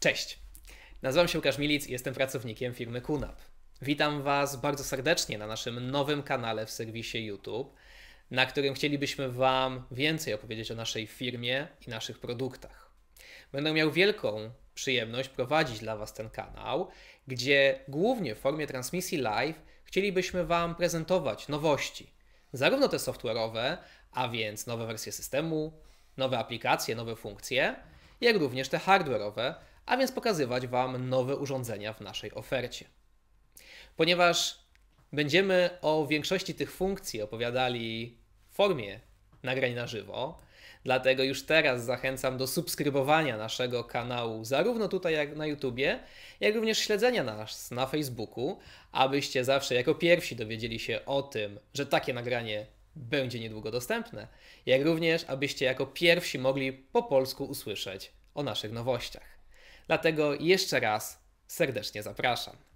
Cześć! Nazywam się Łukasz Milic i jestem pracownikiem firmy Kunap. Witam Was bardzo serdecznie na naszym nowym kanale w serwisie YouTube, na którym chcielibyśmy Wam więcej opowiedzieć o naszej firmie i naszych produktach. Będę miał wielką przyjemność prowadzić dla Was ten kanał, gdzie głównie w formie transmisji live chcielibyśmy Wam prezentować nowości, zarówno te software'owe, a więc nowe wersje systemu, nowe aplikacje, nowe funkcje, jak również te hardware'owe, a więc pokazywać Wam nowe urządzenia w naszej ofercie. Ponieważ będziemy o większości tych funkcji opowiadali w formie nagrań na żywo, Dlatego już teraz zachęcam do subskrybowania naszego kanału, zarówno tutaj jak na YouTubie, jak również śledzenia nas na Facebooku, abyście zawsze jako pierwsi dowiedzieli się o tym, że takie nagranie będzie niedługo dostępne, jak również abyście jako pierwsi mogli po polsku usłyszeć o naszych nowościach. Dlatego jeszcze raz serdecznie zapraszam.